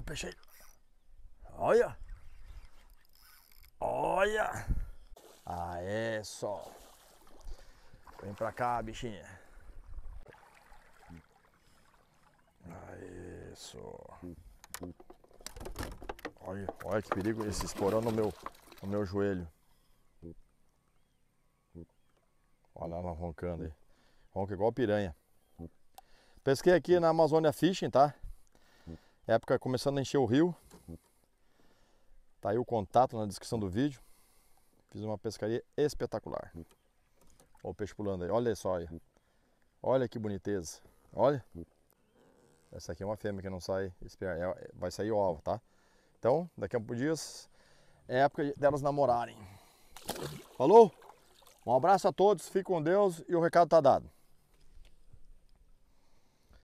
o peixe aí. Olha. Olha. Ah, é só. Vem pra cá, bichinha. é só. Olha, olha que perigo esse esporão no meu, no meu joelho. Olha lá roncando aí. Ronca igual piranha. Pesquei aqui na Amazônia Fishing, tá? Época começando a encher o rio. Tá aí o contato na descrição do vídeo. Fiz uma pescaria espetacular. Olha o peixe pulando aí. Olha só aí. Olha que boniteza. Olha. Essa aqui é uma fêmea que não sai esperma. É, vai sair ovo, tá? Então, daqui a poucos dias é época delas namorarem. Falou? Um abraço a todos, fique com Deus e o recado tá dado.